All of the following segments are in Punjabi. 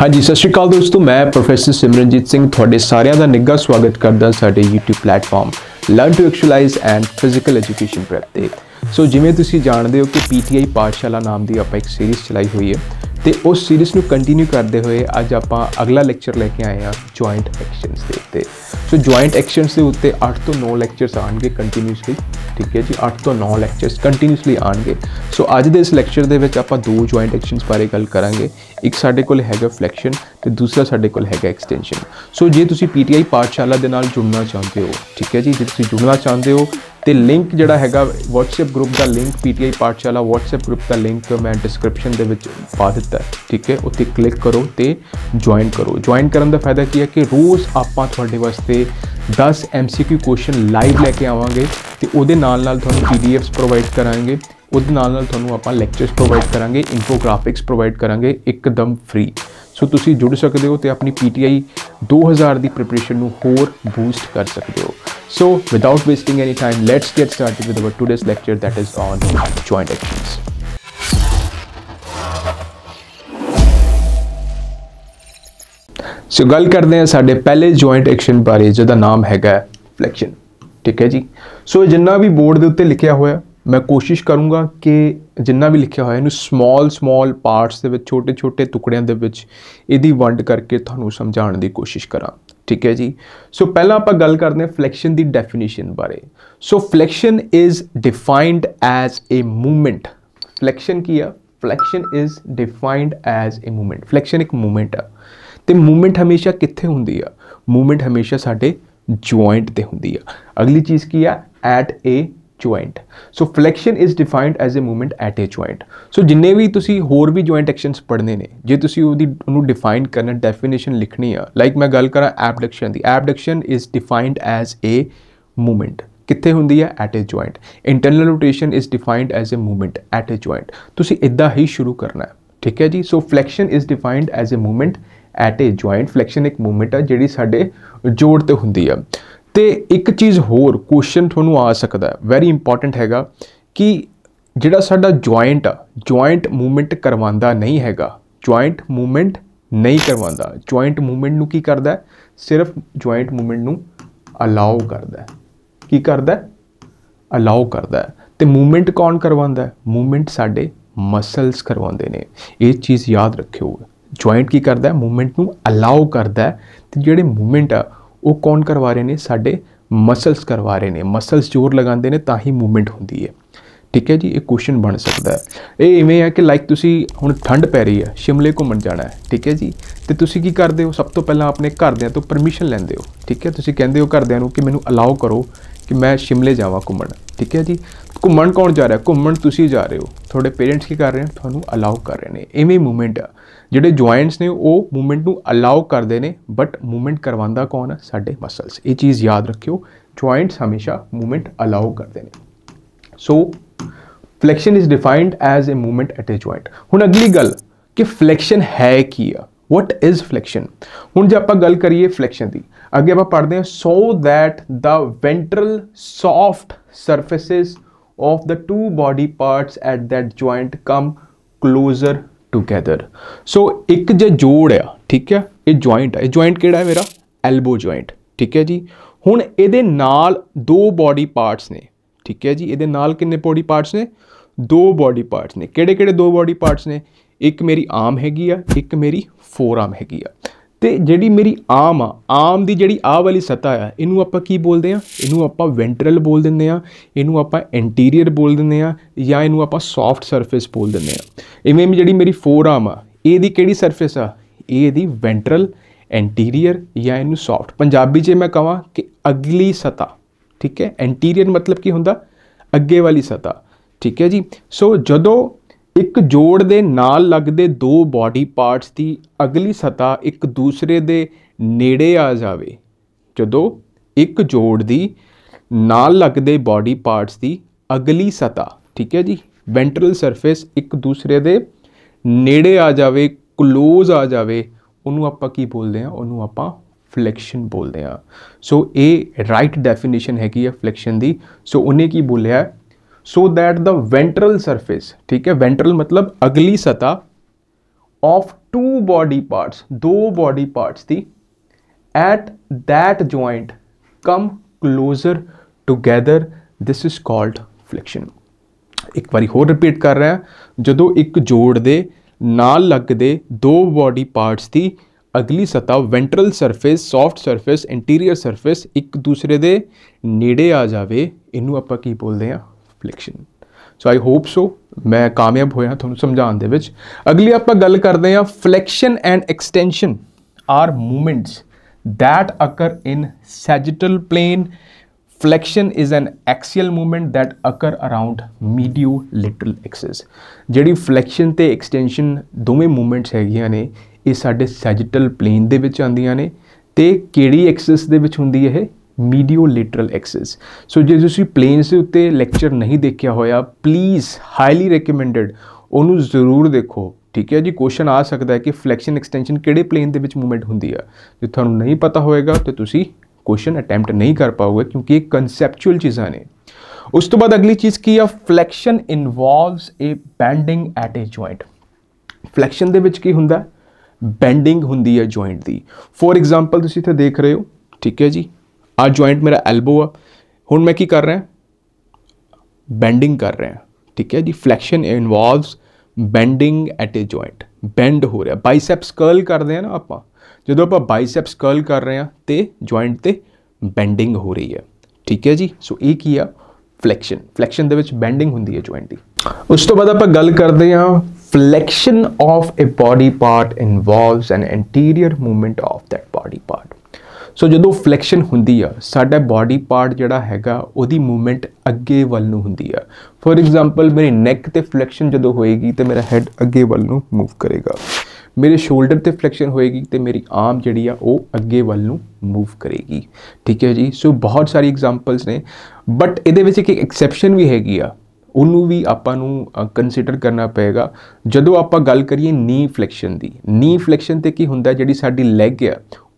ਹਾਂਜੀ ਸਤਿ ਸ਼੍ਰੀ ਅਕਾਲ ਦੋਸਤੋ ਮੈਂ ਪ੍ਰੋਫੈਸਰ ਸਿਮਰਨਜੀਤ ਸਿੰਘ ਤੁਹਾਡੇ ਸਾਰਿਆਂ ਦਾ ਨਿੱਘਾ ਸਵਾਗਤ ਕਰਦਾ ਸਾਡੇ YouTube platform learn to actualize and physical education prep ਤੇ ਸੋ ਜਿਵੇਂ ਤੁਸੀਂ ਜਾਣਦੇ ਹੋ ਕਿ ਪੀਟੀਆਈ ਪਾਠਸ਼ਾਲਾ ਨਾਮ ਦੀ ਆਪਾਂ ਇੱਕ ਸੀਰੀਜ਼ ਚਲਾਈ ਹੋਈ ਹੈ ਤੇ ਉਸ ਸੀਰੀਜ਼ ਨੂੰ ਕੰਟੀਨਿਊ ਕਰਦੇ ਹੋਏ ਅੱਜ ਆਪਾਂ ਅਗਲਾ ਲੈਕਚਰ ਲੈ ਕੇ ਆਏ ਹਾਂ ਜੁਆਇੰਟ ਐਕਸ਼ਨਸ ਦੇ ਉੱਤੇ ਸੋ ਜੁਆਇੰਟ ਐਕਸ਼ਨਸ ਦੇ ਉੱਤੇ 8 ਤੋਂ 9 ਲੈਕਚਰਸ ਆਣਗੇ ਕੰਟੀਨਿਊਸਲੀ ਠੀਕ ਹੈ ਜੀ 8 ਤੋਂ 9 ਲੈਕਚਰਸ ਕੰਟੀਨਿਊਸਲੀ ਆਣਗੇ ਸੋ ਅੱਜ ਦੇ ਇਸ ਲੈਕਚਰ ਦੇ ਵਿੱਚ ਆਪਾਂ ਦੋ ਜੁਆਇੰਟ ਐਕਸ਼ਨਸ ਬਾਰੇ ਗੱਲ ਕਰਾਂਗੇ ਇੱਕ ਸਾਡੇ ਕੋਲ ਹੈਗਾ ਫਲੈਕਸ਼ਨ ਤੇ ਦੂਸਰਾ ਸਾਡੇ ਕੋਲ ਹੈਗਾ ਐਕਸਟੈਂਸ਼ਨ ਸੋ ਜੇ ਤੁਸੀਂ ਪੀਟੀਆਈ ਪਾਠਸ਼ਾਲਾ ਦੇ ਨਾਲ ਜੁੜਨਾ ਚਾਹੁੰਦੇ ਹੋ ਠੀਕ ਹੈ ਜੀ ਜੇ ਤੁਸੀਂ ਜੁੜਨਾ ਚਾਹੁੰਦੇ ਹੋ ਤੇ ਲਿੰਕ ਜਿਹੜਾ ਹੈਗਾ WhatsApp ਗਰੁੱਪ ਦਾ link PTI Pathshala WhatsApp group ਦਾ ਲਿੰਕ ਮੈਂ ਡਿਸਕ੍ਰਿਪਸ਼ਨ ਦੇ ਵਿੱਚ ਪਾ ਦਿੱਤਾ ਹੈ ਠੀਕ ਹੈ ਉੱਥੇ ਕਲਿੱਕ ਕਰੋ ਤੇ ਜੁਆਇਨ ਕਰੋ ਜੁਆਇਨ ਕਰਨ ਦਾ ਫਾਇਦਾ ਕੀ ਹੈ ਕਿ ਰੋਜ਼ ਆਪਾਂ ਤੁਹਾਡੇ ਵਾਸਤੇ 10 MCQ ਕੁਐਸਚਨ ਲਾਈਵ ਲੈ ਕੇ ਆਵਾਂਗੇ ਤੇ ਉਹਦੇ ਨਾਲ ਨਾਲ ਤੁਹਾਨੂੰ PDFs ਪ੍ਰੋਵਾਈਡ ਕਰਾਂਗੇ ਉਹਦੇ ਨਾਲ ਨਾਲ ਤੁਹਾਨੂੰ ਆਪਾਂ ਲੈਕਚਰਸ ਪ੍ਰੋਵਾਈਡ ਕਰਾਂਗੇ ਇਨਫੋਗ੍ਰਾਫਿਕਸ ਪ੍ਰੋਵਾਈਡ ਕਰਾਂਗੇ ਇੱਕਦਮ ਫ੍ਰੀ ਸੋ ਤੁਸੀਂ ਜੁੜ ਸਕਦੇ ਹੋ ਤੇ ਆਪਣੀ PTI 2000 ਦੀ ਪ੍ਰੀਪਰੇਸ਼ਨ ਨੂੰ ਹੋਰ ਬੂਸਟ ਕਰ ਸਕਦੇ ਹੋ So without wasting any time, let's get started with our today's lecture that is on joint actions. ਸੋ ਗੱਲ ਕਰਦੇ ਹਾਂ ਸਾਡੇ ਪਹਿਲੇ ਜੁਆਇੰਟ ਐਕਸ਼ਨ ਬਾਰੇ ਜਿਹਦਾ ਨਾਮ ਹੈਗਾ ਫਲੈਕਸ਼ਨ ਠੀਕ ਹੈ ਜੀ ਸੋ ਜਿੰਨਾ ਵੀ ਬੋਰਡ ਦੇ ਉੱਤੇ ਲਿਖਿਆ ਹੋਇਆ ਮੈਂ ਕੋਸ਼ਿਸ਼ ਕਰੂੰਗਾ ਕਿ ਜਿੰਨਾ ਵੀ ਲਿਖਿਆ ਹੋਇਆ ਇਹਨੂੰ ਸਮਾਲ ਸਮਾਲ ਪਾਰਟਸ ਦੇ ਵਿੱਚ ਛੋਟੇ ਛੋਟੇ ਟੁਕੜਿਆਂ ਦੇ ਵਿੱਚ ਇਹਦੀ ਵੰਡ ਕਰਕੇ ਤੁਹਾਨੂੰ ਸਮਝਾਉਣ ਦੀ ਕੋਸ਼ਿਸ਼ ਕਰਾਂ ਠੀਕ ਹੈ ਜੀ ਸੋ ਪਹਿਲਾਂ ਆਪਾਂ ਗੱਲ ਕਰਦੇ ਹਾਂ ਫਲੈਕਸ਼ਨ ਦੀ ਡੈਫੀਨੇਸ਼ਨ ਬਾਰੇ so flexion is defined as a movement flexion ਕੀ ਆ flexion is defined as a movement flexion ਇੱਕ ਮੂਵਮੈਂਟ ਆ ਤੇ ਮੂਵਮੈਂਟ ਹਮੇਸ਼ਾ ਕਿੱਥੇ ਹੁੰਦੀ ਆ ਮੂਵਮੈਂਟ ਹਮੇਸ਼ਾ ਸਾਡੇ ਜੁਆਇੰਟ ਤੇ ਹੁੰਦੀ ਆ ਅਗਲੀ ਚੀਜ਼ ਕੀ ਆ at a joint so flexion is defined as a movement at a joint so ਜਿੰਨੇ ਵੀ ਤੁਸੀਂ ਹੋਰ ਵੀ ਜੁਆਇੰਟ ਐਕਸ਼ਨਸ ਪੜ੍ਹਨੇ ਨੇ ਜੇ ਤੁਸੀਂ ਉਹਦੀ ਉਹਨੂੰ ਡਿਫਾਈਨ ਕਰਨਾ ਡੈਫੀਨੇਸ਼ਨ ਲਿਖਣੀ ਆ ਲਾਈਕ ਮੈਂ ਗੱਲ ਕਰਾਂ ਐਬਡਕਸ਼ਨ ਦੀ abduction is defined as a movement ਕਿੱਥੇ ਹੁੰਦੀ ਹੈ at a joint internal rotation is defined as a movement at a joint ਤੁਸੀਂ ਇਦਾਂ ਹੀ ਸ਼ੁਰੂ ਕਰਨਾ ਠੀਕ ਹੈ ਜੀ so flexion is defined as a movement at a joint flexion ਇੱਕ ਮੂਵਮੈਂਟ ਆ ਜਿਹੜੀ ਸਾਡੇ ਜੋੜ ਤੇ ਹੁੰਦੀ ਆ ਤੇ ਇੱਕ ਚੀਜ਼ ਹੋਰ ਕੁਐਸਚਨ ਤੁਹਾਨੂੰ ਆ ਸਕਦਾ ਹੈ ਵੈਰੀ ਇੰਪੋਰਟੈਂਟ ਹੈਗਾ ਕਿ ਜਿਹੜਾ ਸਾਡਾ ਜੁਆਇੰਟ ਆ ਜੁਆਇੰਟ ਮੂਵਮੈਂਟ ਕਰਵਾਉਂਦਾ ਨਹੀਂ ਹੈਗਾ ਜੁਆਇੰਟ ਮੂਵਮੈਂਟ ਨਹੀਂ ਕਰਵਾਉਂਦਾ ਜੁਆਇੰਟ ਮੂਵਮੈਂਟ ਨੂੰ ਕੀ ਕਰਦਾ ਹੈ ਸਿਰਫ ਜੁਆਇੰਟ ਮੂਵਮੈਂਟ ਨੂੰ ਅਲਾਉ ਕਰਦਾ ਹੈ ਕੀ ਕਰਦਾ ਹੈ ਅਲਾਉ ਕਰਦਾ ਹੈ ਤੇ ਮੂਵਮੈਂਟ ਕੌਣ ਕਰਵਾਉਂਦਾ ਹੈ ਮੂਵਮੈਂਟ ਸਾਡੇ ਮਸਲਸ ਕਰਵਾਉਂਦੇ ਨੇ ਇਹ ਚੀਜ਼ ਯਾਦ ਰੱਖਿਓ ਜੁਆਇੰਟ ਕੀ ਕਰਦਾ ਹੈ ਮੂਵਮੈਂਟ ਨੂੰ ਅਲਾਉ ਕਰਦਾ ਹੈ ਤੇ ਜਿਹੜੇ ਮੂਵਮੈਂਟ ਆ ਉਹ ਕੌਣ ਕਰਵਾ ਰਹੇ ਨੇ ਸਾਡੇ ਮਸਲਸ ਕਰਵਾ ਰਹੇ ਨੇ ਮਸਲਸ ਜ਼ੋਰ ਲਗਾਉਂਦੇ ਨੇ ਤਾਂ ਹੀ ਮੂਵਮੈਂਟ ਹੁੰਦੀ ਹੈ ਠੀਕ ਹੈ ਜੀ ਇਹ ਕੁਐਸਚਨ ਬਣ ਸਕਦਾ ਹੈ ਇਹ ਇਵੇਂ ਹੈ ਕਿ ਲਾਈਕ ਤੁਸੀਂ ਹੁਣ ਠੰਡ ਪੈ ਰਹੀ ਹੈ ਸ਼ਿਮਲੇ ਘੁੰਮਣ ਜਾਣਾ ਹੈ ਠੀਕ ਹੈ ਜੀ ਤੇ ਤੁਸੀਂ ਕੀ ਕਰਦੇ ਹੋ ਸਭ ਤੋਂ ਪਹਿਲਾਂ ਆਪਣੇ ਘਰਦਿਆਂ ਤੋਂ ਪਰਮਿਸ਼ਨ ਲੈਂਦੇ ਹੋ ਠੀਕ ਹੈ ਤੁਸੀਂ ਕਹਿੰਦੇ ਹੋ ਘਰਦਿਆਂ ਨੂੰ ਕਿ ਮੈਨੂੰ ਅਲਾਉ ਕਰੋ ਕਿ ਮੈਂ ਸ਼ਿਮਲੇ ਜਾਵਾਂ ਘੁੰਮਣ ਠੀਕ ਹੈ ਜੀ ਘੁੰਮਣ ਕੌਣ ਜਾ ਰਿਹਾ ਘੁੰਮਣ ਤੁਸੀਂ ਜਾ ਰਹੇ ਹੋ ਤੁਹਾਡੇ ਪੇਰੈਂਟਸ ਕੀ ਕਰ ਰਹੇ ਨੇ ਤੁਹਾਨੂੰ ਅਲਾਉ ਕਰ ਰਹੇ ਨੇ ਇਵੇਂ ਮੂਵਮੈਂਟ ਹੈ ਜਿਹੜੇ ਜੁਆਇੰਟਸ ਨੇ ਉਹ ਮੂਵਮੈਂਟ ਨੂੰ ਅਲਾਉ ਕਰਦੇ ਨੇ ਬਟ ਮੂਵਮੈਂਟ ਕਰਵਾਉਂਦਾ ਕੌਣ ਹੈ ਸਾਡੇ ਮਸਲਸ ਇਹ ਚੀਜ਼ ਯਾਦ ਰੱਖਿਓ ਜੁਆਇੰਟਸ ਹਮੇਸ਼ਾ ਮੂਵਮੈਂਟ ਅਲਾਉ ਕਰਦੇ ਨੇ so flexion is defined as a movement at a joint ਹੁਣ ਅਗਲੀ ਗੱਲ ਕਿ ਫਲੈਕਸ਼ਨ ਹੈ ਕੀ ਆ ਵਾਟ ਇਜ਼ ਫਲੈਕਸ਼ਨ ਹੁਣ ਜੇ ਆਪਾਂ ਗੱਲ ਕਰੀਏ ਫਲੈਕਸ਼ਨ ਦੀ ਅੱਗੇ ਆਪਾਂ ਪੜ੍ਹਦੇ ਹਾਂ so that the ventral soft surfaces of the two body parts at that joint come closer together so ਇੱਕ ਜੇ ਜੋੜ ਆ ਠੀਕ ਆ ਇਹ ਜੁਆਇੰਟ ਆ ਇਹ ਜੁਆਇੰਟ ਕਿਹੜਾ ਹੈ ਮੇਰਾ ਐਲਬੋ ਜੁਆਇੰਟ ਠੀਕ ਹੈ ਜੀ ਹੁਣ ਇਹਦੇ ਨਾਲ ਦੋ ਬਾਡੀ ਪਾਰਟਸ ਨੇ ਠੀਕ ਹੈ ਜੀ ਇਹਦੇ ਨਾਲ ਕਿੰਨੇ ਬਾਡੀ ਪਾਰਟਸ ਨੇ ਦੋ ਬਾਡੀ ਪਾਰਟਸ ਨੇ ਕਿਹੜੇ ਕਿਹੜੇ ਦੋ ਬਾਡੀ ਪਾਰਟਸ ਨੇ ਇੱਕ ਮੇਰੀ ਆਰਮ ਹੈਗੀ ਆ ਇੱਕ ਮੇਰੀ ਫੋਰ ਆਰਮ ਹੈਗੀ ਆ ਤੇ ਜਿਹੜੀ ਮੇਰੀ ਆਮ ਆ ਆਮ ਦੀ ਜਿਹੜੀ ਆਹ ਵਾਲੀ ਸਤਾ ਆ ਇਹਨੂੰ ਆਪਾਂ ਕੀ ਬੋਲਦੇ ਆ ਇਹਨੂੰ ਆਪਾਂ ਵੈਂਟਰਲ ਬੋਲ ਦਿੰਦੇ ਆ ਇਹਨੂੰ ਆਪਾਂ ਇੰਟੀਰੀਅਰ ਬੋਲ ਦਿੰਦੇ ਆ ਜਾਂ ਇਹਨੂੰ ਆਪਾਂ ਸੌਫਟ ਸਰਫੇਸ ਬੋਲ ਦਿੰਦੇ ਆ ਇਵੇਂ ਜਿਹੜੀ ਮੇਰੀ ਫੋਰ ਆਮ ਆ ਇਹਦੀ ਕਿਹੜੀ ਸਰਫੇਸ ਆ ਇਹ ਦੀ ਵੈਂਟਰਲ ਇੰਟੀਰੀਅਰ ਜਾਂ ਇਹਨੂੰ ਸੌਫਟ ਪੰਜਾਬੀ 'ਚ ਮੈਂ ਕਹਾਂ ਕਿ ਅਗਲੀ ਸਤਾ ਠੀਕ ਹੈ ਇੰਟੀਰੀਅਰ ਮਤਲਬ ਕੀ ਹੁੰਦਾ ਅੱਗੇ ਵਾਲੀ ਸਤਾ ਠੀਕ ਹੈ ਜੀ ਸੋ ਜਦੋਂ ਇੱਕ ਜੋੜ ਦੇ ਨਾਲ ਲੱਗਦੇ ਦੋ ਬਾਡੀ ਪਾਰਟਸ ਦੀ ਅਗਲੀ ਸਤਾ ਇੱਕ ਦੂਸਰੇ ਦੇ ਨੇੜੇ ਆ ਜਾਵੇ ਜਦੋਂ ਇੱਕ ਜੋੜ ਦੀ ਨਾਲ ਲੱਗਦੇ ਬਾਡੀ ਪਾਰਟਸ ਦੀ ਅਗਲੀ ਸਤਾ ਠੀਕ ਹੈ ਜੀ ਵੈਂਟਰਲ ਸਰਫੇਸ ਇੱਕ ਦੂਸਰੇ ਦੇ ਨੇੜੇ ਆ ਜਾਵੇ ক্লোਜ਼ ਆ ਜਾਵੇ ਉਹਨੂੰ ਆਪਾਂ ਕੀ ਬੋਲਦੇ ਆ ਉਹਨੂੰ ਆਪਾਂ ਫਲੈਕਸ਼ਨ ਬੋਲਦੇ ਆ ਸੋ ਇਹ ਰਾਈਟ ਡੈਫੀਨੇਸ਼ਨ ਹੈਗੀ ਆ ਫਲੈਕਸ਼ਨ ਦੀ ਸੋ ਉਹਨੇ ਕੀ ਬੋਲਿਆ so that the ventral surface ठीक है वेंट्रल मतलब अगली सतह ऑफ टू बॉडी पार्ट्स दो बॉडी पार्ट्स थी at that joint come closer together this is called flexion ਇੱਕ ਵਾਰੀ ਹੋਰ ਰਿਪੀਟ ਕਰ ਰਿਹਾ ਜਦੋਂ ਇੱਕ ਜੋੜ ਦੇ ਨਾਲ ਲੱਗਦੇ ਦੋ ਬਾਡੀ ਪਾਰਟਸ ਦੀ ਅਗਲੀ ਸਤਹ ventral surface soft surface anterior surface ਇੱਕ ਦੂਸਰੇ ਦੇ ਨੇੜੇ ਆ ਜਾਵੇ ਇਹਨੂੰ ਆਪਾਂ ਕੀ ਬੋਲਦੇ ਆ reflection so I hope so ਮੈਂ ਕਾਮਯਾਬ ਹੋਇਆ ਤੁਹਾਨੂੰ ਸਮਝਾਉਣ ਦੇ ਵਿੱਚ ਅਗਲੀ ਆਪਾਂ ਗੱਲ ਕਰਦੇ ਹਾਂ flexion and extension are movements that occur in sagittal plane flexion is an axial movement that occur around mediolateral axis ਜਿਹੜੀ flexion ਤੇ extension ਦੋਵੇਂ movements ਹੈਗੀਆਂ ਨੇ ਇਹ ਸਾਡੇ sagittal plane ਦੇ ਵਿੱਚ ਆਉਂਦੀਆਂ ਨੇ ਤੇ ਕਿਹੜੀ ਐਕਸਿਸ ਦੇ ਵਿੱਚ ਹੁੰਦੀ ਇਹ ਮੀਡੀਓਲੇਟਰਲ ਐਕਸਿਸ ਸੋ ਜੇ ਤੁਸੀਂ ਪਲੇਨਸ ਦੇ ਉੱਤੇ ਲੈਕਚਰ ਨਹੀਂ ਦੇਖਿਆ ਹੋਇਆ ਪਲੀਜ਼ ਹਾਈਲੀ ਰეკਮੈਂਡਡ ਉਹਨੂੰ ਜ਼ਰੂਰ ਦੇਖੋ ਠੀਕ ਹੈ ਜੀ ਕੁਐਸਚਨ ਆ ਸਕਦਾ ਹੈ ਕਿ ਫਲੈਕਸ਼ਨ ਐਕਸਟੈਂਸ਼ਨ ਕਿਹੜੇ ਪਲੇਨ ਦੇ ਵਿੱਚ ਮੂਵਮੈਂਟ ਹੁੰਦੀ ਆ ਜੇ ਤੁਹਾਨੂੰ ਨਹੀਂ ਪਤਾ ਹੋਏਗਾ ਤੇ ਤੁਸੀਂ ਕੁਐਸਚਨ ਅਟੈਂਪਟ ਨਹੀਂ ਕਰ ਪਾਓਗੇ ਕਿਉਂਕਿ ਇਹ ਕਨਸੈਪਚੁਅਲ ਚੀਜ਼ਾਂ ਨੇ ਉਸ ਤੋਂ ਬਾਅਦ ਅਗਲੀ ਚੀਜ਼ ਕੀ ਆ flexion involves a bending at a joint flexion ਦੇ ਵਿੱਚ ਕੀ ਹੁੰਦਾ ਬੈਂਡਿੰਗ ਹੁੰਦੀ ਹੈ ਜੁਆਇੰਟ ਦੀ ਫੋਰ ਐਗਜ਼ਾਮਪਲ ਤੁਸੀਂ ਇੱਥੇ ਦੇਖ ਰਹੇ ਹੋ ਠੀਕ ਹੈ ਜੀ ਆ ਜੁਆਇੰਟ ਮੇਰਾ ਐਲਬੋ ਆ ਹੁਣ ਮੈਂ ਕੀ ਕਰ ਰਿਹਾ ਬੈਂਡਿੰਗ ਕਰ ਰਿਹਾ ਠੀਕ ਹੈ ਜੀ flexion involves bending at a joint bend ਹੋ ਰਿਹਾ ਬਾਈਸੈਪਸ ਕਰਲ ਕਰਦੇ ਆ ਨਾ ਆਪਾਂ ਜਦੋਂ ਆਪਾਂ ਬਾਈਸੈਪਸ ਕਰਲ ਕਰ ਰਹੇ ਆ ਤੇ ਜੁਆਇੰਟ ਤੇ ਬੈਂਡਿੰਗ ਹੋ ਰਹੀ ਹੈ ਠੀਕ ਹੈ ਜੀ ਸੋ ਇਹ ਕੀ ਆ ਫਲੈਕਸ਼ਨ ਫਲੈਕਸ਼ਨ ਦੇ ਵਿੱਚ ਬੈਂਡਿੰਗ ਹੁੰਦੀ ਹੈ ਜੁਆਇੰਟ ਦੀ ਉਸ ਤੋਂ ਬਾਅਦ ਆਪਾਂ ਗੱਲ ਕਰਦੇ ਆ flexion of a body part involves an anterior movement of that body part so ਜਦੋਂ ਫਲੈਕਸ਼ਨ ਹੁੰਦੀ ਆ ਸਾਡਾ ਬਾਡੀ ਪਾਰਟ ਜਿਹੜਾ ਹੈਗਾ ਉਹਦੀ ਮੂਵਮੈਂਟ ਅੱਗੇ ਵੱਲ ਨੂੰ ਹੁੰਦੀ ਆ ਫੋਰ ਐਗਜ਼ਾਮਪਲ ਮੇਰੇ ਨੈਕ ਤੇ ਫਲੈਕਸ਼ਨ ਜਦੋਂ ਹੋਏਗੀ ਤੇ ਮੇਰਾ ਹੈਡ ਅੱਗੇ ਵੱਲ ਨੂੰ ਮੂਵ ਕਰੇਗਾ ਮੇਰੇ ਸ਼ੋਲਡਰ ਤੇ ਫਲੈਕਸ਼ਨ ਹੋਏਗੀ ਤੇ ਮੇਰੀ ਆਰਮ ਜਿਹੜੀ ਆ ਉਹ ਅੱਗੇ ਵੱਲ ਨੂੰ ਮੂਵ ਕਰੇਗੀ ਠੀਕ ਹੈ ਜੀ ਸੋ ਬਹੁਤ ਸਾਰੀ ਐਗਜ਼ਾਮਪਲਸ ਨੇ ਬਟ ਇਹਦੇ ਵਿੱਚ ਇੱਕ ਐਕਸੈਪਸ਼ਨ ਵੀ ਹੈਗੀ ਆ ਉਹਨੂੰ ਵੀ ਆਪਾਂ ਨੂੰ ਕੰਸੀਡਰ ਕਰਨਾ ਪਏਗਾ ਜਦੋਂ ਆਪਾਂ ਗੱਲ ਕਰੀਏ ਨੀ ਫਲੈਕਸ਼ਨ ਦੀ ਨੀ ਫਲੈਕਸ਼ਨ ਤੇ ਕੀ ਹੁੰਦਾ ਜਿਹੜੀ ਸਾਡੀ ਲੈਗ ਆ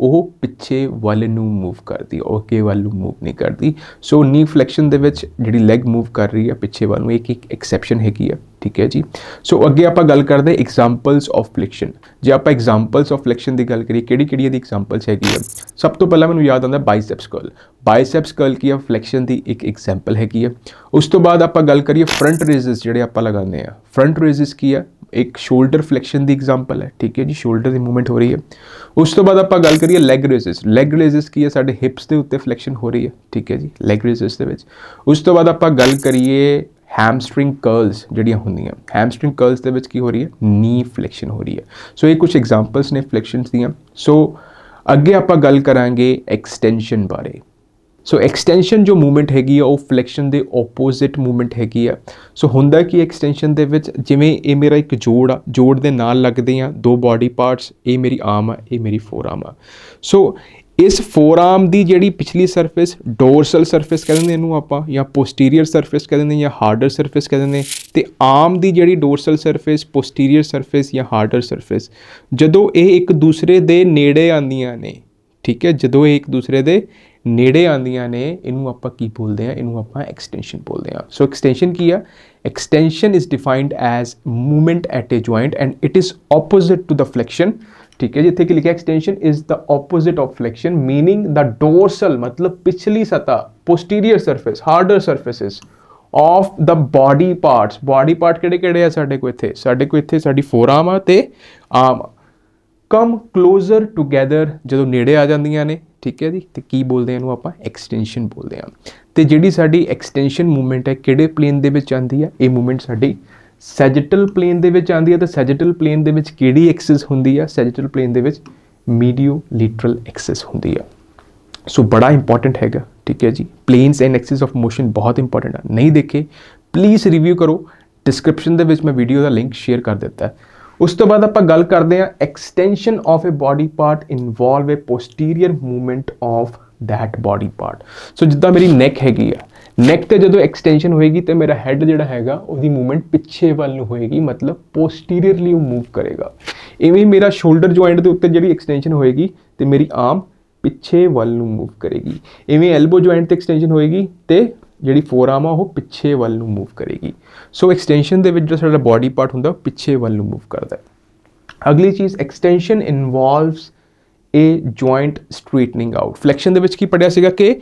ਉਹ ਪਿੱਛੇ ਵੱਲ ਨੂੰ ਮੂਵ ਕਰਦੀ ਓਕੇ ਵੱਲ ਨੂੰ ਮੂਵ ਨਹੀਂ ਕਰਦੀ ਸੋ ਨੀ ਫਲੈਕਸ਼ਨ ਦੇ ਵਿੱਚ ਜਿਹੜੀ ਲੈਗ ਮੂਵ ਕਰ ਰਹੀ ਹੈ ਪਿੱਛੇ ਵੱਲ ਨੂੰ ਇੱਕ ਇੱਕ ਐਕਸੈਪਸ਼ਨ ਹੈਗੀ ਹੈ ਠੀਕ ਹੈ ਜੀ ਸੋ ਅੱਗੇ ਆਪਾਂ ਗੱਲ ਕਰਦੇ ਐਗਜ਼ਾਮਪਲਸ ਆਫ ਫਲੈਕਸ਼ਨ ਜੇ ਆਪਾਂ ਐਗਜ਼ਾਮਪਲਸ ਆਫ ਫਲੈਕਸ਼ਨ ਦੀ ਗੱਲ ਕਰੀਏ ਕਿਹੜੀ ਕਿਹੜੀ ਇਹਦੀ ਐਗਜ਼ਾਮਪਲਸ ਹੈਗੀ ਹੈ ਸਭ ਤੋਂ ਪਹਿਲਾਂ ਮੈਨੂੰ ਯਾਦ ਆਉਂਦਾ ਬਾਈਸੈਪਸ ਕਰਲ ਬਾਈਸੈਪਸ ਕਰਲ ਕੀ ਹੈ ਫਲੈਕਸ਼ਨ ਦੀ ਇੱਕ ਐਗਜ਼ਾਮਪਲ ਹੈਗੀ ਹੈ ਉਸ ਤੋਂ ਬਾਅਦ ਆਪਾਂ ਗੱਲ ਕਰੀਏ ਫਰੰਟ ਰੇਜ਼ਸ ਜਿਹੜੇ ਆਪਾਂ ਲਗਾਉਂਦੇ ਆ ਫਰੰਟ ਰੇਜ਼ਸ ਕੀ ਆ ਇੱਕ ਸ਼ੋਲਡਰ ਫਲੈਕਸ਼ਨ ਦੀ ਐਗਜ਼ਾਮਪਲ ਹੈ ਠੀਕ ਹੈ ਜੀ ਸ਼ੋਲਡਰ ਦੀ ਮੂਵਮੈਂਟ ਹੋ ਰਹੀ ਹੈ ਉਸ ਤੋਂ ਬਾਅਦ ਆਪਾਂ ਗੱਲ ਕਰੀਏ ਲੈਗ ਰੇਜ਼ਸ ਲੈਗ ਰੇਜ਼ਸ ਕੀ ਹੈ ਸਾਡੇ ਹਿਪਸ ਦੇ ਉੱਤੇ ਫਲੈਕਸ਼ਨ ਹੋ ਰਹੀ ਹੈ ਠੀਕ ਹੈ ਜੀ ਲੈਗ ਰੇਜ਼ਸ ਦੇ ਵਿੱਚ ਉਸ ਤੋਂ ਬਾਅਦ ਆਪਾਂ ਗੱਲ ਕਰੀਏ ਹੈਮਸਟ੍ਰਿੰਗ ਕਰਲਸ ਜਿਹੜੀਆਂ ਹੁੰਦੀਆਂ ਹੈਮਸਟ੍ਰਿੰਗ ਕਰਲਸ ਦੇ ਵਿੱਚ ਕੀ ਹੋ ਰਹੀ ਹੈ ਨੀ ਫਲੈਕਸ਼ਨ ਹੋ ਰਹੀ ਹੈ ਸੋ ਇਹ ਕੁਝ ਐਗਜ਼ਾਮਪਲਸ ਨੇ ਫਲੈਕਸ਼ਨਸ ਦੀਆਂ ਸੋ ਅੱਗੇ ਆਪਾਂ ਗੱਲ ਕਰਾਂਗੇ ਐਕਸਟੈਂਸ਼ਨ ਬਾਰੇ ਸੋ ਐਕਸਟੈਂਸ਼ਨ ਜੋ ਮੂਵਮੈਂਟ ਹੈਗੀ ਆ ਉਹ ਫਲੈਕਸ਼ਨ ਦੇ ਆਪੋਜ਼ਿਟ ਮੂਵਮੈਂਟ ਹੈਗੀ ਆ ਸੋ ਹੁੰਦਾ ਕੀ ਐਕਸਟੈਂਸ਼ਨ ਦੇ ਵਿੱਚ ਜਿਵੇਂ ਇਹ ਮੇਰਾ ਇੱਕ ਜੋੜ ਆ ਜੋੜ ਦੇ ਨਾਲ ਲੱਗਦੇ ਆ ਦੋ ਬਾਡੀ ਪਾਰਟਸ ਇਹ ਮੇਰੀ ਆਰਮ ਆ ਇਹ ਮੇਰੀ ਫੋਰਆਰਮ ਆ ਸੋ ਇਸ ਫੋਰਆਰਮ ਦੀ ਜਿਹੜੀ ਪਿਛਲੀ ਸਰਫੇਸ ਡੋਰਸਲ ਸਰਫੇਸ ਕਹਿੰਦੇ ਨੇ ਇਹਨੂੰ ਆਪਾਂ ਜਾਂ ਪੋਸਟੀਰੀਅਰ ਸਰਫੇਸ ਕਹਿੰਦੇ ਨੇ ਜਾਂ ਹਾਰਡਰ ਸਰਫੇਸ ਕਹਿੰਦੇ ਨੇ ਤੇ ਆਰਮ ਦੀ ਜਿਹੜੀ ਡੋਰਸਲ ਸਰਫੇਸ ਪੋਸਟੀਰੀਅਰ ਸਰਫੇਸ ਜਾਂ ਹਾਰਡਰ ਸਰਫੇਸ ਜਦੋਂ ਇਹ ਇੱਕ ਦੂਸਰੇ ਦੇ ਨੇੜੇ ਆਉਂਦੀਆਂ ਨੇ ਠੀਕ ਹੈ ਜਦੋਂ ਇਹ ਇੱਕ ਦੂਸਰੇ ਦੇ ਨੇੜੇ ਆਂਦੀਆਂ ਨੇ ਇਹਨੂੰ ਆਪਾਂ ਕੀ ਬੋਲਦੇ ਆ ਇਹਨੂੰ ਆਪਾਂ ਐਕਸਟੈਂਸ਼ਨ ਬੋਲਦੇ ਆ ਸੋ ਐਕਸਟੈਂਸ਼ਨ ਕੀ ਆ extension is defined as movement at a joint and it is opposite to the flexion ਠੀਕ ਹੈ ਜਿੱਥੇ ਕਿ ਲਿਖਿਆ extension is the opposite of flexion meaning the dorsal ਮਤਲਬ ਪਿਛਲੀ ਸਤਾ posterior surface harder surfaces of the body parts body part ਕਿਹੜੇ ਕਿਹੜੇ ਆ ਸਾਡੇ ਕੋ ਇੱਥੇ ਸਾਡੇ ਕੋ ਇੱਥੇ ਸਾਡੀ ਆਰਮ ਆ ਤੇ ਆਰਮ ਕਮ ਕਲੋਜ਼ਰ ਟੂਗੇਦਰ ਜਦੋਂ ਨੇੜੇ ਆ ਜਾਂਦੀਆਂ ਨੇ ਠੀਕ ਹੈ ਜੀ ਤੇ ਕੀ ਬੋਲਦੇ ਆ ਇਹਨੂੰ ਆਪਾਂ ਐਕਸਟੈਂਸ਼ਨ ਬੋਲਦੇ ਆ ਤੇ ਜਿਹੜੀ ਸਾਡੀ ਐਕਸਟੈਂਸ਼ਨ ਮੂਵਮੈਂਟ ਹੈ ਕਿਹੜੇ ਪਲੇਨ ਦੇ ਵਿੱਚ ਆਂਦੀ ਹੈ ਇਹ ਮੂਵਮੈਂਟ ਸਾਡੀ ਸੈਜਿਟਲ ਪਲੇਨ ਦੇ ਵਿੱਚ ਆਂਦੀ ਹੈ ਤੇ ਸੈਜਿਟਲ ਪਲੇਨ ਦੇ ਵਿੱਚ ਕਿਹੜੀ ਐਕਸਿਸ ਹੁੰਦੀ ਹੈ ਸੈਜਿਟਲ ਪਲੇਨ ਦੇ ਵਿੱਚ ਮੀਡੀਓ ਲੀਟਰਲ ਐਕਸਿਸ ਹੁੰਦੀ ਹੈ ਸੋ ਬੜਾ ਇੰਪੋਰਟੈਂਟ ਹੈਗਾ ਠੀਕ ਹੈ ਜੀ planes and axis of motion ਬਹੁਤ ਇੰਪੋਰਟੈਂਟ ਆ ਨਹੀਂ ਦੇਖੇ ਪਲੀਜ਼ ਰਿਵਿਊ ਕਰੋ ਡਿਸਕ੍ਰਿਪਸ਼ਨ ਦੇ ਵਿੱਚ ਮੈਂ ਵੀਡੀਓ ਦਾ ਲਿੰਕ ਸ਼ੇਅਰ ਕਰ ਦਿੱਤਾ ਹੈ ਉਸ ਤੋਂ ਬਾਅਦ ਆਪਾਂ ਗੱਲ ਕਰਦੇ ਹਾਂ extension of a body part involve a posterior movement of that body part so ਜਿੱਦਾਂ ਮੇਰੀ ਨੈਕ ਹੈਗੀ ਆ ਨੈਕ ਤੇ ਜਦੋਂ ਐਕਸਟੈਂਸ਼ਨ ਹੋਏਗੀ ਤੇ ਮੇਰਾ ਹੈਡ ਜਿਹੜਾ ਹੈਗਾ ਉਹਦੀ ਮੂਵਮੈਂਟ ਪਿੱਛੇ ਵੱਲ ਨੂੰ ਹੋਏਗੀ ਮਤਲਬ ਪੋਸਟੀਰੀਅਰਲੀ ਉਹ ਮੂਵ ਕਰੇਗਾ ਇਵੇਂ ਮੇਰਾ ਸ਼ੋਲਡਰ ਜੁਆਇੰਟ ਦੇ ਉੱਤੇ ਜਿਹੜੀ ਐਕਸਟੈਂਸ਼ਨ ਹੋਏਗੀ ਤੇ ਮੇਰੀ ਆਰਮ ਪਿੱਛੇ ਵੱਲ ਨੂੰ ਮੂਵ ਕਰੇਗੀ ਇਵੇਂ ਐਲਬੋ ਜੁਆਇੰਟ ਤੇ ਐਕਸਟੈਂਸ਼ਨ ਹੋਏਗੀ ਤੇ ਜਿਹੜੀ ਫੋਰਆਰਮ ਆ ਉਹ ਪਿੱਛੇ ਵੱਲ ਨੂੰ ਮੂਵ ਕਰੇਗੀ ਸੋ ਐਕਸਟੈਂਸ਼ਨ ਦੇ ਵਿੱਚ ਜਿਹੜਾ ਸਾਡਾ ਬਾਡੀ ਪਾਰਟ ਹੁੰਦਾ ਉਹ ਪਿੱਛੇ ਵੱਲ ਨੂੰ ਮੂਵ ਕਰਦਾ ਹੈ ਅਗਲੀ ਚੀਜ਼ extension involves a joint straightening out flexion ਦੇ ਵਿੱਚ ਕੀ ਪੜਿਆ ਸੀਗਾ ਕਿ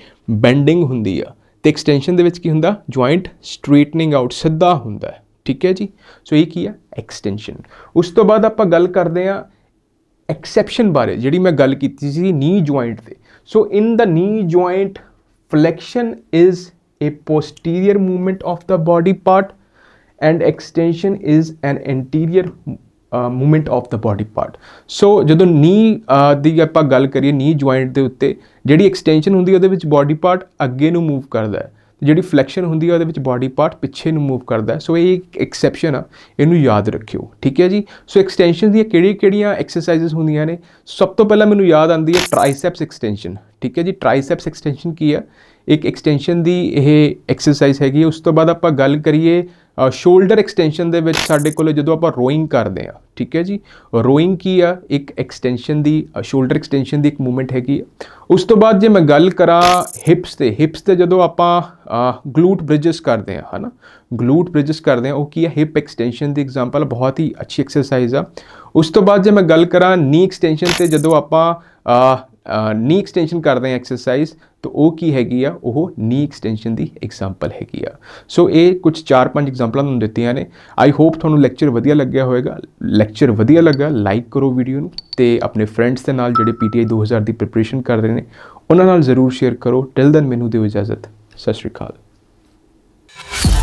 ਬੈਂਡਿੰਗ ਹੁੰਦੀ ਆ ਤੇ ਐਕਸਟੈਂਸ਼ਨ ਦੇ ਵਿੱਚ ਕੀ ਹੁੰਦਾ ਜੁਆਇੰਟ ਸਟ੍ਰੇਟਨਿੰਗ ਆਊਟ ਸਿੱਧਾ ਹੁੰਦਾ ਠੀਕ ਹੈ ਜੀ ਸੋ ਇਹ ਕੀ ਹੈ ਐਕਸਟੈਂਸ਼ਨ ਉਸ ਤੋਂ ਬਾਅਦ ਆਪਾਂ ਗੱਲ ਕਰਦੇ ਆ ਐਕਸੈਪਸ਼ਨ ਬਾਰੇ ਜਿਹੜੀ ਮੈਂ ਗੱਲ ਕੀਤੀ ਸੀ ਨੀ ਜੁਆਇੰਟ ਤੇ ਸੋ in the knee joint flexion is a posterior movement of the body part and extension is an anterior uh, movement of the body part so ਜਦੋਂ ਨੀ uh, ਦੀ ਆਪਾਂ ਗੱਲ ਕਰੀਏ ਨੀ ਜੁਆਇੰਟ ਦੇ ਉੱਤੇ ਜਿਹੜੀ ਐਕਸਟੈਂਸ਼ਨ ਹੁੰਦੀ ਹੈ ਉਹਦੇ ਵਿੱਚ ਬਾਡੀ ਪਾਰਟ ਅੱਗੇ ਨੂੰ ਮੂਵ ਕਰਦਾ ਹੈ ਜਿਹੜੀ ਫਲੈਕਸ਼ਨ ਹੁੰਦੀ ਹੈ ਉਹਦੇ ਵਿੱਚ ਬਾਡੀ ਪਾਰਟ ਪਿੱਛੇ ਨੂੰ ਮੂਵ ਕਰਦਾ ਹੈ ਸੋ ਇਹ ਇੱਕ ਐਕਸੈਪਸ਼ਨ ਆ ਇਹਨੂੰ ਯਾਦ ਰੱਖਿਓ ਠੀਕ ਹੈ ਜੀ ਸੋ ਐਕਸਟੈਂਸ਼ਨ ਦੀਆਂ ਕਿਹੜੀਆਂ ਕਿਹੜੀਆਂ ਐਕਸਰਸਾਈਜ਼ਸ ਹੁੰਦੀਆਂ ਨੇ ਸਭ ਤੋਂ ਪਹਿਲਾਂ ਮੈਨੂੰ ਯਾਦ ਆਉਂਦੀ ਹੈ ਟ੍ਰਾਈਸੈਪਸ ਐਕਸਟੈਂਸ਼ਨ ਠੀਕ ਹੈ ਜੀ ਟ੍ਰਾਈਸੈਪਸ ਐਕਸਟੈਂਸ਼ਨ ਕੀ ਹੈ ਇੱਕ ਐਕਸਟੈਂਸ਼ਨ ਦੀ ਇਹ ਐਕਸਰਸਾਈਜ਼ ਹੈਗੀ ਉਸ ਤੋਂ ਬਾਅਦ ਆਪਾਂ ਗੱਲ ਕਰੀਏ ਸ਼ੋਲਡਰ ਐਕਸਟੈਂਸ਼ਨ ਦੇ ਵਿੱਚ ਸਾਡੇ ਕੋਲ ਜਦੋਂ ਆਪਾਂ ਰੋਇੰਗ ਕਰਦੇ ਆ ਠੀਕ ਹੈ ਜੀ ਰੋਇੰਗ ਕੀ ਆ ਇੱਕ ਐਕਸਟੈਂਸ਼ਨ ਦੀ ਸ਼ੋਲਡਰ ਐਕਸਟੈਂਸ਼ਨ ਦੀ ਇੱਕ ਮੂਵਮੈਂਟ ਹੈਗੀ ਉਸ ਤੋਂ ਬਾਅਦ ਜੇ ਮੈਂ ਗੱਲ ਕਰਾਂ ਹਿਪਸ ਤੇ ਹਿਪਸ ਤੇ ਜਦੋਂ ਆਪਾਂ ਗਲੂਟ ਬ੍ਰਿਜਸ ਕਰਦੇ ਆ ਹਨਾ ਗਲੂਟ ਬ੍ਰਿਜਸ ਕਰਦੇ ਆ ਉਹ ਕੀ ਆ ਹਿਪ ਐਕਸਟੈਂਸ਼ਨ ਦੀ ਐਗਜ਼ਾਮਪਲ ਬਹੁਤ ਹੀ ਅੱਛੀ ਐਕਸਰਸਾਈਜ਼ ਆ ਉਸ ਤੋਂ ਬਾਅਦ ਜੇ ਮੈਂ ਗੱਲ ਕਰਾਂ ਨੀ ਐਕਸਟੈਂਸ਼ਨ ਤੇ ਜਦੋਂ ਆਪਾਂ ਨੀ ਐਕਸਟੈਂਸ਼ਨ ਕਰਦੇ ਆ ਐਕਸਰਸਾਈਜ਼ ਤਾਂ ਉਹ ਕੀ ਹੈਗੀ ਆ ਉਹ ਨੀ ਐਕਸਟੈਂਸ਼ਨ ਦੀ ਐਗਜ਼ਾਮਪਲ ਹੈਗੀ ਆ ਸੋ ਇਹ ਕੁਝ 4-5 ਐਗਜ਼ਾਮਪਲਾਂ ਤੁਹਾਨੂੰ ਦਿੱਤੀਆਂ ਨੇ ਆਈ ਹੋਪ ਤੁਹਾਨੂੰ ਲੈਕਚਰ ਵਧੀਆ ਲੱਗਿਆ ਹੋਵੇਗਾ ਲੈਕਚਰ ਵਧੀਆ ਲੱਗਾ ਲਾਈਕ ਕਰੋ ਵੀਡੀਓ ਨੂੰ ਤੇ ਆਪਣੇ ਫਰੈਂਡਸ ਦੇ ਨਾਲ ਜਿਹੜੇ ਪੀਟੀਆਈ 2000 ਦੀ ਪ੍ਰੀਪਰੇਸ਼ਨ ਕਰ ਰਹੇ ਨੇ ਉਹਨਾਂ ਨਾਲ ਜ਼ਰੂਰ ਸ਼ੇਅਰ ਕਰੋ ਟਿਲ ਦਨ ਮੈਨੂੰ ਦਿਓ ਇਜਾਜ਼ਤ ਸਤਿ ਸ਼੍ਰੀ ਅਕਾਲ